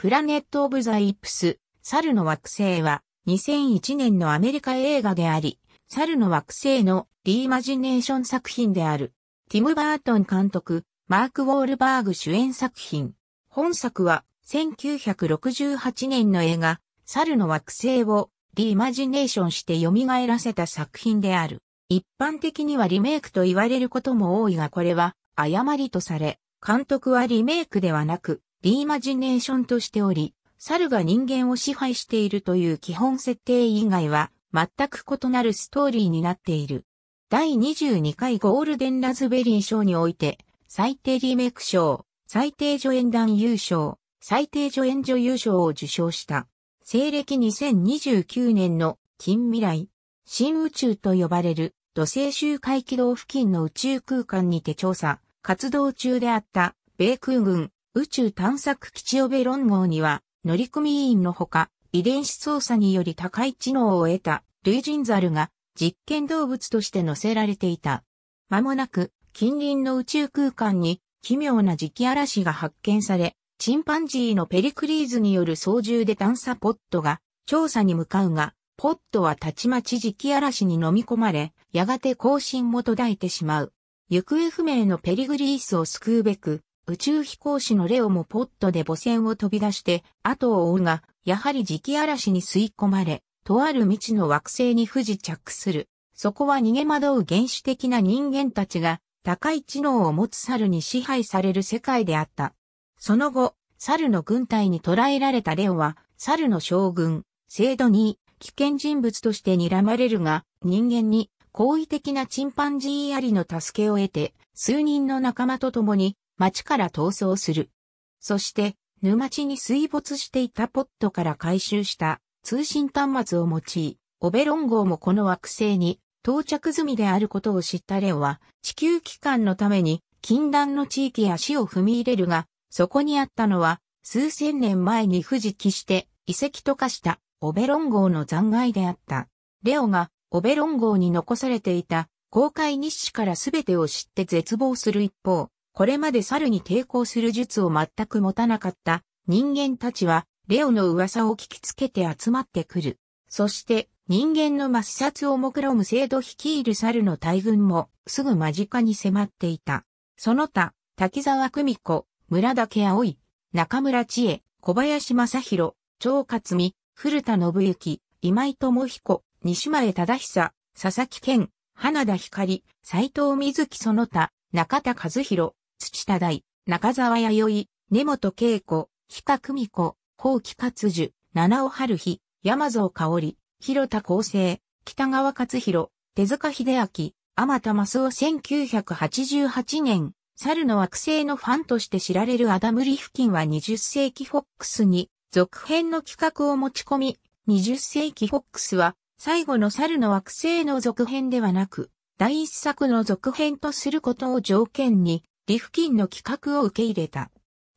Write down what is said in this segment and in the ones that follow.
プラネット・オブ・ザ・イップス、猿の惑星は、2001年のアメリカ映画であり、猿の惑星のリイマジネーション作品である。ティム・バートン監督、マーク・ウォールバーグ主演作品。本作は、1968年の映画、猿の惑星をリイマジネーションして蘇らせた作品である。一般的にはリメイクと言われることも多いがこれは誤りとされ、監督はリメイクではなく、リーマジネーションとしており、猿が人間を支配しているという基本設定以外は全く異なるストーリーになっている。第22回ゴールデンラズベリー賞において、最低リメイク賞、最低助演団優賞、最低助演女優賞を受賞した。西暦2029年の近未来、新宇宙と呼ばれる土星周回軌道付近の宇宙空間にて調査、活動中であった米空軍宇宙探索基地オベロン号には、乗組員のほか、遺伝子操作により高い知能を得た類人ザルが実験動物として乗せられていた。間もなく近隣の宇宙空間に奇妙な磁気嵐が発見され、チンパンジーのペリクリーズによる操縦で探査ポットが調査に向かうが、ポットはたちまち磁気嵐に飲み込まれ、やがて更新も途絶えてしまう。行方不明のペリグリースを救うべく、宇宙飛行士のレオもポットで母船を飛び出して、後を追うが、やはり磁気嵐に吸い込まれ、とある未知の惑星に不時着する。そこは逃げ惑う原始的な人間たちが、高い知能を持つ猿に支配される世界であった。その後、猿の軍隊に捕らえられたレオは、猿の将軍、精度に危険人物として睨まれるが、人間に好意的なチンパンジーアリの助けを得て、数人の仲間と共に町から逃走する。そして、沼地に水没していたポットから回収した通信端末を用い、オベロン号もこの惑星に到着済みであることを知ったレオは、地球機関のために禁断の地域や死を踏み入れるが、そこにあったのは、数千年前に富士起して遺跡と化したオベロン号の残骸であった。レオがオベロン号に残されていた公開日誌から全てを知って絶望する一方、これまで猿に抵抗する術を全く持たなかった人間たちは、レオの噂を聞きつけて集まってくる。そして、人間の抹殺を目論む制度率いる猿の大軍も、すぐ間近に迫っていた。その他、滝沢久美子、村竹葵、中村知恵、小林正宏、張克美、古田信之、今井智彦、西前忠久、佐々木健、花田光、斎藤瑞希その他、中田和弘、土田大、中沢弥生、根本恵子、比較久美子、後期勝樹、七尾春日、山蔵香織、広田厚生、北川勝弘、手塚秀明、天田正雄1988年、猿の惑星のファンとして知られるアダム・リフキンは20世紀フォックスに続編の企画を持ち込み、20世紀フォックスは最後の猿の惑星の続編ではなく、第一作の続編とすることを条件に、リフキンの企画を受け入れた。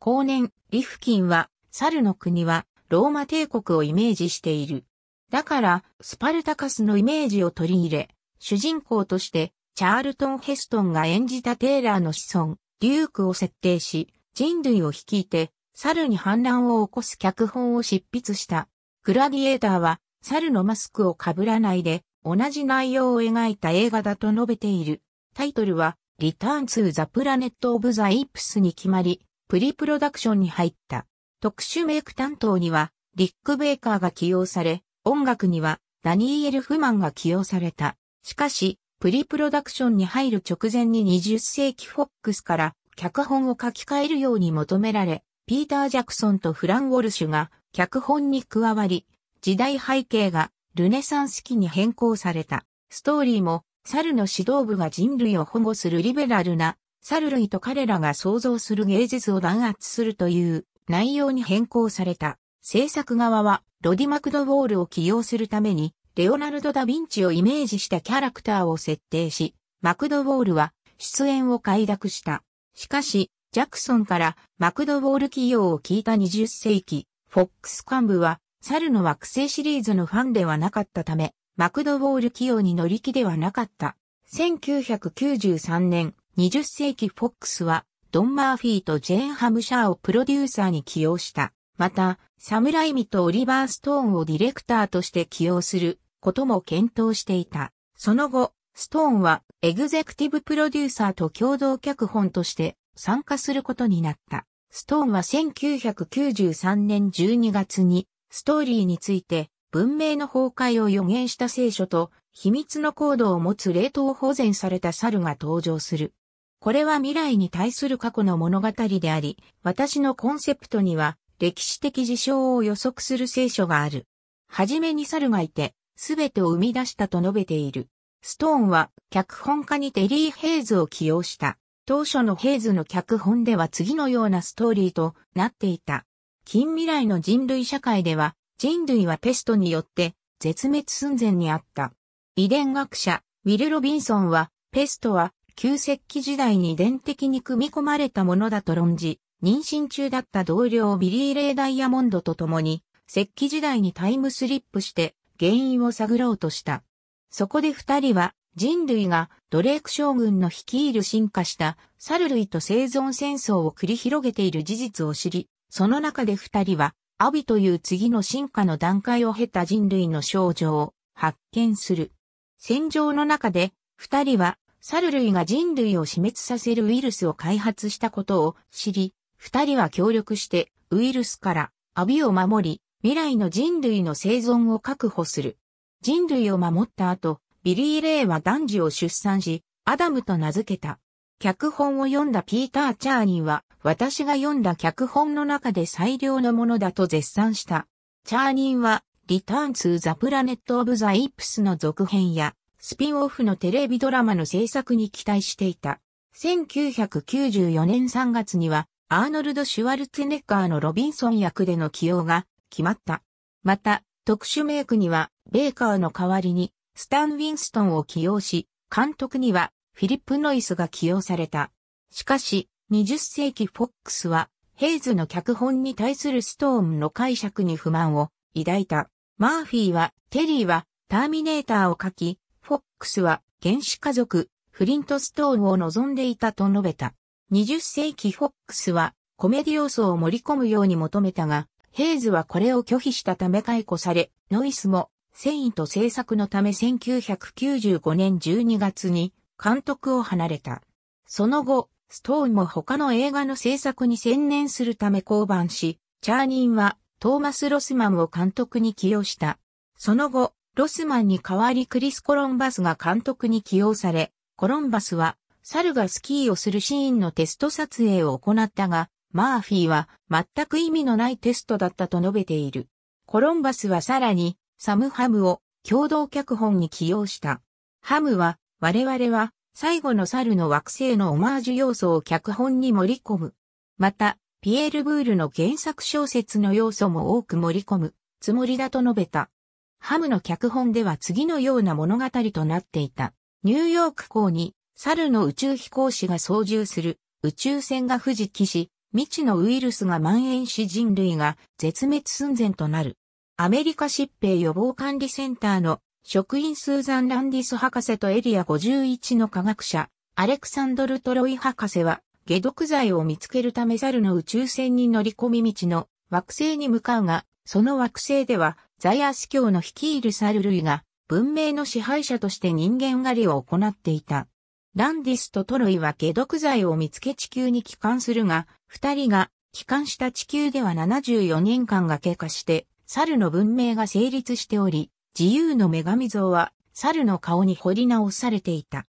後年、リフキンは、猿の国は、ローマ帝国をイメージしている。だから、スパルタカスのイメージを取り入れ、主人公として、チャールトン・ヘストンが演じたテイラーの子孫、デュークを設定し、人類を率いて、猿に反乱を起こす脚本を執筆した。グラディエーターは、猿のマスクをかぶらないで、同じ内容を描いた映画だと述べている。タイトルは、リターンツーザプラネットオブザイプスに決まり、プリプロダクションに入った。特殊メイク担当には、リック・ベイカーが起用され、音楽には、ダニーエル・フマンが起用された。しかし、プリプロダクションに入る直前に20世紀フォックスから脚本を書き換えるように求められ、ピーター・ジャクソンとフラン・ウォルシュが脚本に加わり、時代背景がルネサンス期に変更された。ストーリーも猿の指導部が人類を保護するリベラルな、猿類と彼らが創造する芸術を弾圧するという内容に変更された。制作側は、ロディ・マクドウォールを起用するために、レオナルド・ダ・ヴィンチをイメージしたキャラクターを設定し、マクドウォールは出演を快諾した。しかし、ジャクソンからマクドウォール起用を聞いた20世紀、フォックス幹部は、猿の惑星シリーズのファンではなかったため、マクドウォール起用に乗り気ではなかった。1993年、20世紀フォックスは、ドン・マーフィーとジェーン・ハムシャーをプロデューサーに起用した。また、サムライミとオリバー・ストーンをディレクターとして起用することも検討していた。その後、ストーンはエグゼクティブプロデューサーと共同脚本として参加することになった。ストーンは1993年12月にストーリーについて文明の崩壊を予言した聖書と、秘密のコードを持つ冷凍保全された猿が登場する。これは未来に対する過去の物語であり、私のコンセプトには、歴史的事象を予測する聖書がある。はじめに猿がいて、すべてを生み出したと述べている。ストーンは、脚本家にテリー・ヘイズを起用した。当初のヘイズの脚本では次のようなストーリーとなっていた。近未来の人類社会では、人類はペストによって絶滅寸前にあった。遺伝学者、ウィル・ロビンソンは、ペストは旧石器時代に遺伝的に組み込まれたものだと論じ、妊娠中だった同僚ビリー・レイ・ダイヤモンドと共に、石器時代にタイムスリップして原因を探ろうとした。そこで二人は人類がドレーク将軍の率いる進化した猿類と生存戦争を繰り広げている事実を知り、その中で二人はアビという次の進化の段階を経た人類の症状を発見する。戦場の中で、二人は、猿類が人類を死滅させるウイルスを開発したことを知り、二人は協力してウイルスからアビを守り、未来の人類の生存を確保する。人類を守った後、ビリー・レイは男児を出産し、アダムと名付けた。脚本を読んだピーター・チャーニーは、私が読んだ脚本の中で最良のものだと絶賛した。チャーニーは、リターン・ツー・ザ・プラネット・オブ・ザ・イップスの続編や、スピンオフのテレビドラマの制作に期待していた。1994年3月には、アーノルド・シュワルツェネッガーのロビンソン役での起用が決まった。また、特殊メイクには、ベーカーの代わりに、スタン・ウィンストンを起用し、監督には、フィリップ・ノイスが起用された。しかし、20世紀フォックスは、ヘイズの脚本に対するストーンの解釈に不満を抱いた。マーフィーは、テリーは、ターミネーターを書き、フォックスは、原始家族、フリントストーンを望んでいたと述べた。20世紀フォックスは、コメディ要素を盛り込むように求めたが、ヘイズはこれを拒否したため解雇され、ノイスも、繊維と制作のため1995年12月に監督を離れた。その後、ストーンも他の映画の制作に専念するため降板し、チャーニンはトーマス・ロスマンを監督に起用した。その後、ロスマンに代わりクリス・コロンバスが監督に起用され、コロンバスは猿がスキーをするシーンのテスト撮影を行ったが、マーフィーは全く意味のないテストだったと述べている。コロンバスはさらにサム・ハムを共同脚本に起用した。ハムは我々は最後の猿の惑星のオマージュ要素を脚本に盛り込む。また、ピエール・ブールの原作小説の要素も多く盛り込むつもりだと述べた。ハムの脚本では次のような物語となっていた。ニューヨーク港に猿の宇宙飛行士が操縦する宇宙船が不時期し、未知のウイルスが蔓延し人類が絶滅寸前となる。アメリカ疾病予防管理センターの職員スーザン・ランディス博士とエリア51の科学者、アレクサンドル・トロイ博士は、下毒剤を見つけるため猿の宇宙船に乗り込み道の惑星に向かうが、その惑星では、ザイアス教の率いる猿類が、文明の支配者として人間狩りを行っていた。ランディスとトロイは下毒剤を見つけ地球に帰還するが、二人が帰還した地球では74年間が経過して、猿の文明が成立しており、自由の女神像は、猿の顔に彫り直されていた。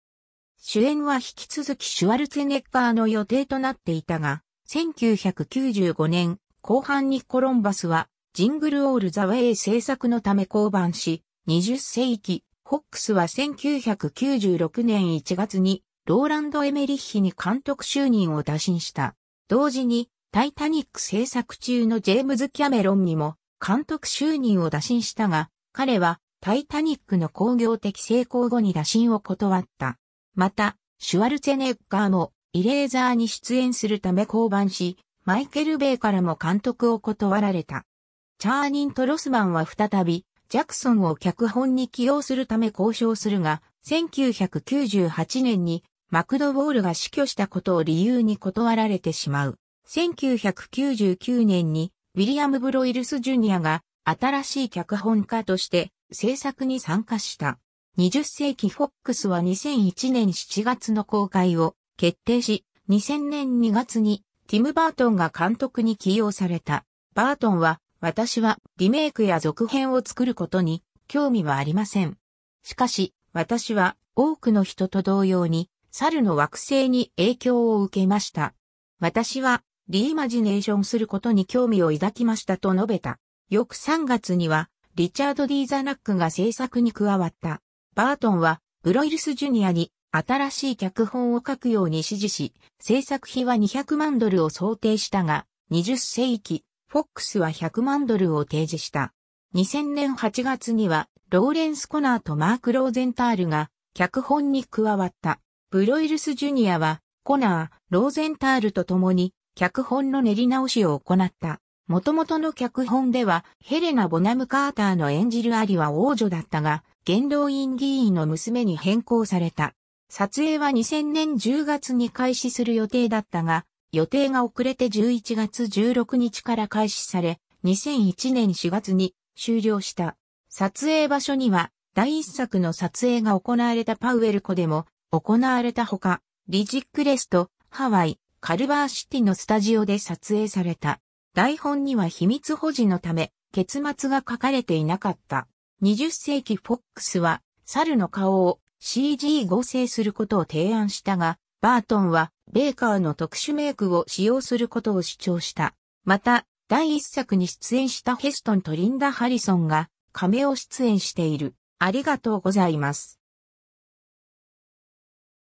主演は引き続きシュワルツェネッガーの予定となっていたが、1995年後半にコロンバスは、ジングルオール・ザ・ウェイ制作のため降板し、20世紀、ホックスは1996年1月に、ローランド・エメリッヒに監督就任を打診した。同時に、タイタニック制作中のジェームズ・キャメロンにも、監督就任を打診したが、彼はタイタニックの工業的成功後に打診を断った。また、シュワルツェネッガーもイレーザーに出演するため降板し、マイケル・ベイからも監督を断られた。チャーニン・トロスマンは再び、ジャクソンを脚本に起用するため交渉するが、1998年にマクドウォールが死去したことを理由に断られてしまう。1999年にウィリアム・ブロイルス・ジュニアが新しい脚本家として制作に参加した。20世紀フォックスは2001年7月の公開を決定し、2000年2月にティム・バートンが監督に起用された。バートンは、私はリメイクや続編を作ることに興味はありません。しかし、私は多くの人と同様に、猿の惑星に影響を受けました。私はリイマジネーションすることに興味を抱きましたと述べた。翌3月には、リチャード・ディーザナックが制作に加わった。バートンは、ブロイルス・ジュニアに新しい脚本を書くように指示し、制作費は200万ドルを想定したが、20世紀、フォックスは100万ドルを提示した。2000年8月には、ローレンス・コナーとマーク・ローゼンタールが脚本に加わった。ブロイルス・ジュニアは、コナー、ローゼンタールと共に脚本の練り直しを行った。元々の脚本では、ヘレナ・ボナム・カーターの演じるアリは王女だったが、元老院議員の娘に変更された。撮影は2000年10月に開始する予定だったが、予定が遅れて11月16日から開始され、2001年4月に終了した。撮影場所には、第一作の撮影が行われたパウエル湖でも行われたほか、リジックレスト、ハワイ、カルバーシティのスタジオで撮影された。台本には秘密保持のため、結末が書かれていなかった。20世紀フォックスは、猿の顔を CG 合成することを提案したが、バートンは、ベーカーの特殊メイクを使用することを主張した。また、第一作に出演したヘストンとリンダ・ハリソンが、亀を出演している。ありがとうございます。